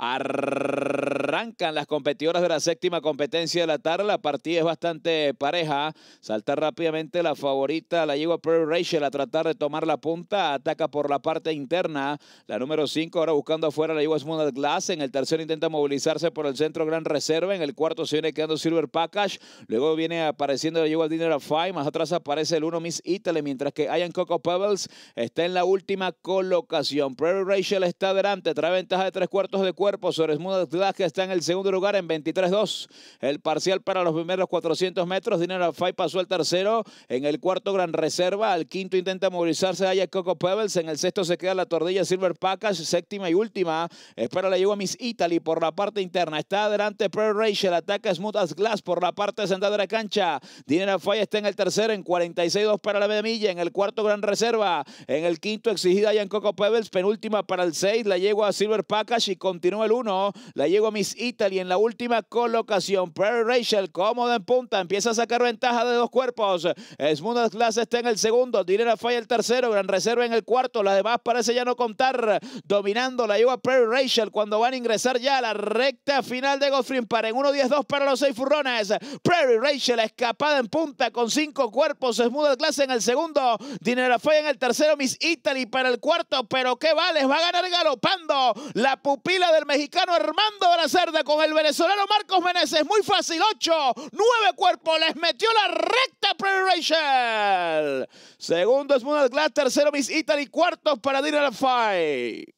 Arr- Arrancan las competidoras de la séptima competencia de la tarde. La partida es bastante pareja. Salta rápidamente la favorita, la yegua Prairie Rachel, a tratar de tomar la punta. Ataca por la parte interna. La número 5 ahora buscando afuera la yegua Smooth Glass. En el tercero intenta movilizarse por el centro Gran Reserva. En el cuarto se viene quedando Silver Package. Luego viene apareciendo la yegua Dinner of Five. Más atrás aparece el 1 Miss Italy. Mientras que Ian Coco Pebbles está en la última colocación. Prairie Rachel está adelante. Trae ventaja de tres cuartos de cuerpo sobre Smooth Glass que está en el segundo lugar en 23-2. El parcial para los primeros 400 metros. Dinero Faye pasó al tercero. En el cuarto, Gran Reserva. Al quinto intenta movilizarse allá Coco Pebbles. En el sexto se queda la tordilla Silver Package. Séptima y última. Espera la llegó a Miss Italy por la parte interna. Está adelante Pearl Rachel. Ataca Smooth as Glass por la parte sentada de la cancha. Dinero Faye está en el tercero en 46-2 para la media milla. En el cuarto, Gran Reserva. En el quinto, exigida en Coco Pebbles. Penúltima para el 6. La a Silver Package y continúa el uno, La a Miss Italy en la última colocación. Prairie Rachel cómoda en punta, empieza a sacar ventaja de dos cuerpos. Smooth Class está en el segundo, Dinera Falla el tercero, Gran Reserva en el cuarto. Las demás parece ya no contar. Dominando la lleva Prairie Rachel cuando van a ingresar ya a la recta final de Goffrin para en 10 2 para los seis furrones. Prairie Rachel escapada en punta con cinco cuerpos. Smooth Class en el segundo, Dinera Falla en el tercero, Miss Italy para el cuarto. Pero qué les va a ganar galopando la pupila del mexicano Armando Brasil con el venezolano Marcos Meneses. Muy fácil, 8, 9 cuerpos, les metió la recta preparation. Segundo es una Glass, tercero Miss Italy, cuarto para Dina Fight.